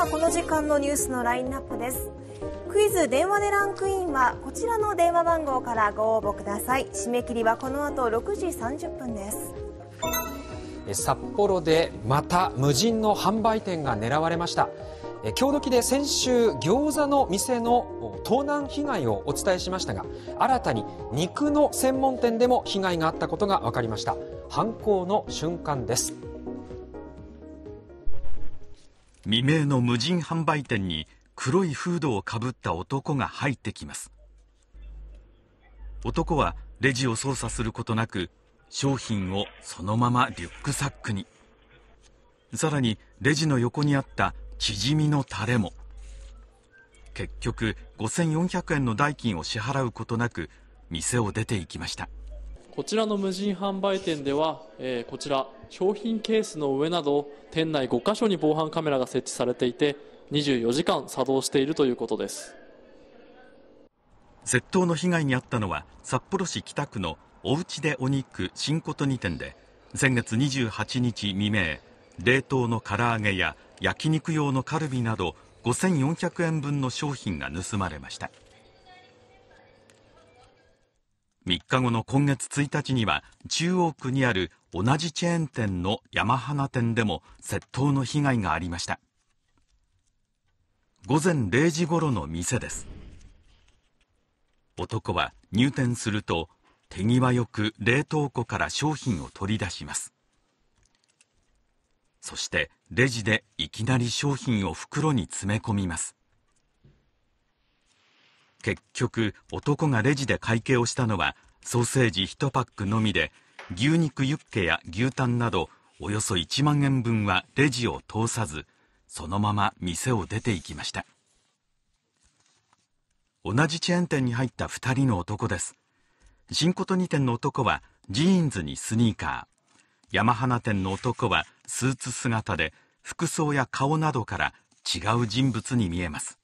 はこの時間のニュースのラインナップですクイズ電話でランクインはこちらの電話番号からご応募ください締め切りはこの後6時30分です札幌でまた無人の販売店が狙われました強時で先週餃子の店の盗難被害をお伝えしましたが新たに肉の専門店でも被害があったことが分かりました犯行の瞬間です未明の無人販売店に黒いフードをかぶった男が入ってきます男はレジを操作することなく商品をそのままリュックサックにさらにレジの横にあったチヂミのタレも結局5400円の代金を支払うことなく店を出ていきましたこちらの無人販売店では、えー、こちら商品ケースの上など店内5箇所に防犯カメラが設置されていて24時間作動しているということです窃盗の被害に遭ったのは札幌市北区のおうちでお肉新琴2店で先月28日未明冷凍の唐揚げや焼肉用のカルビなど5400円分の商品が盗まれました3日後の今月1日には中央区にある同じチェーン店の山花店でも窃盗の被害がありました午前0時頃の店です男は入店すると手際よく冷凍庫から商品を取り出しますそしてレジでいきなり商品を袋に詰め込みます結局男がレジで会計をしたのはソーセージ1パックのみで牛肉ユッケや牛タンなどおよそ1万円分はレジを通さずそのまま店を出ていきました同じチェーン店に入った2人の男です新琴2店の男はジーンズにスニーカー山花店の男はスーツ姿で服装や顔などから違う人物に見えます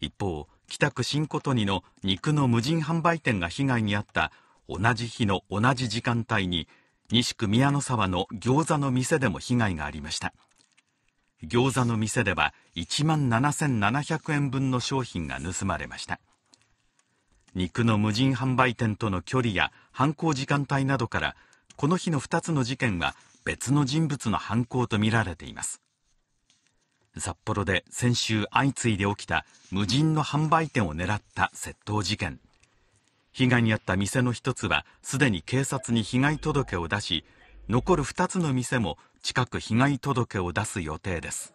一方北区新琴似の肉の無人販売店が被害に遭った同じ日の同じ時間帯に西区宮の沢の餃子の店でも被害がありました餃子の店では1万7700円分の商品が盗まれました肉の無人販売店との距離や犯行時間帯などからこの日の2つの事件は別の人物の犯行とみられています札幌で先週相次いで起きた無人の販売店を狙った窃盗事件被害に遭った店の一つはすでに警察に被害届を出し残る二つの店も近く被害届を出す予定です